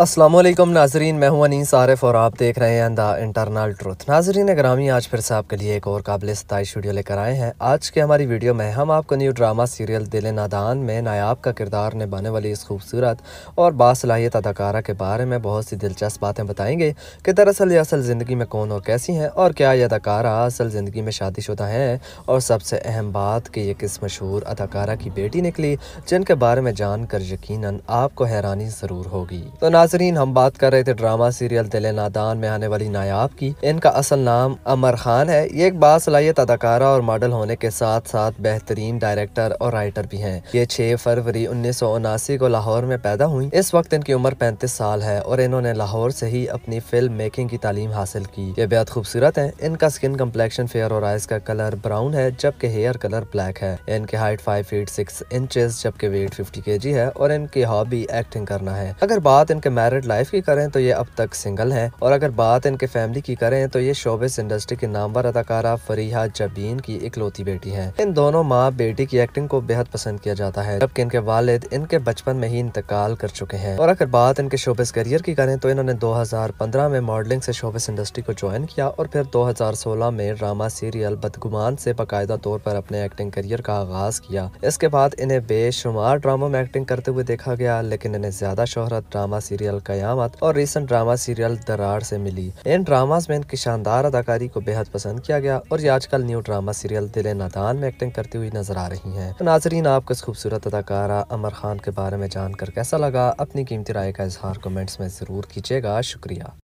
असलम नाजरीन मैं हूं अनीस आरफ और आप देख रहे हैं द इंटरनल ट्रुथ नाजरीन ग्रामी आज फिर से आपके लिए एक और काबिल सताइश वीडियो लेकर आए हैं आज के हमारी वीडियो में हम आपको न्यू ड्रामा सीरियल दिल नादान में नायाब का किरदार निभाने वाली इस खूबसूरत और बासलाहियत अदाकारा के बारे में बहुत सी दिलचस्प बातें बताएंगे कि दरअसल ये असल ज़िंदगी में कौन और कैसी हैं और क्या ये अदाकारा असल ज़िंदगी में शादीशुदा हैं और सबसे अहम बात कि ये किस मशहूर अदाकारा की बेटी निकली जिनके बारे में जानकर यकीन आपको हैरानी ज़रूर होगी तो नाजरीन हम बात कर रहे थे ड्रामा सीरियल दिल नादान में आने वाली नायाब की इनका असल नाम अमर खान है ये एक बासलाहियत अदाकारा और मॉडल होने के साथ साथ बेहतरीन डायरेक्टर और राइटर भी हैं ये छह फरवरी उन्नीस को लाहौर में पैदा हुई इस वक्त इनकी उम्र पैंतीस साल है और इन्होंने लाहौर से ही अपनी फिल्म मेकिंग की तालीम हासिल की ये बेहद खूबसूरत है इनका स्किन कम्प्लेक्शन फेयर और आइस का कलर ब्राउन है जबकि हेयर कलर ब्लैक है इनके height five feet six inches जबकि वेट फिफ्टी के है और इनकी हॉबी एक्टिंग करना है अगर बात इनके मैरिड लाइफ की करें तो ये अब तक सिंगल हैं और अगर बात इनके फैमिली की करें तो ये शोबिस इंडस्ट्री की नामवर अदाकारा फरीहा जबीन की इकलौती बेटी है इन दोनों माँ बेटी की एक्टिंग को बेहद पसंद किया जाता है जबकि इनके वालिद इनके बचपन में ही इंतकाल कर चुके हैं और अगर बात इनके शोबिस करियर की करें तो इन्होंने पंद्रह में मॉडलिंग से शोबिस इंडस्ट्री को ज्वाइन किया और फिर सोलह में ड्रामा सीरियल बदगुमान से बाकायदा तौर पर अपने एक्टिंग करियर का आगाज किया इसके बाद इन्हें बेशुमार ड्रामो में एक्टिंग करते हुए देखा गया लेकिन इन्हें ज्यादा शोहरत ड्रामा सीरियल सीरियल कयामत और रिसेंट ड्रामा सीरियल दरार से मिली इन ड्रामास में इनकी शानदार अदाकारी को बेहद पसंद किया गया और ये आजकल न्यू ड्रामा सीरियल दिले नादान में एक्टिंग करती हुई नजर आ रही है तो नाजरीन आपको इस खूबसूरत अदाकारा अमर खान के बारे में जानकर कैसा लगा अपनी कीमती राय का इजहार कमेंट्स में जरूर कीजिएगा शुक्रिया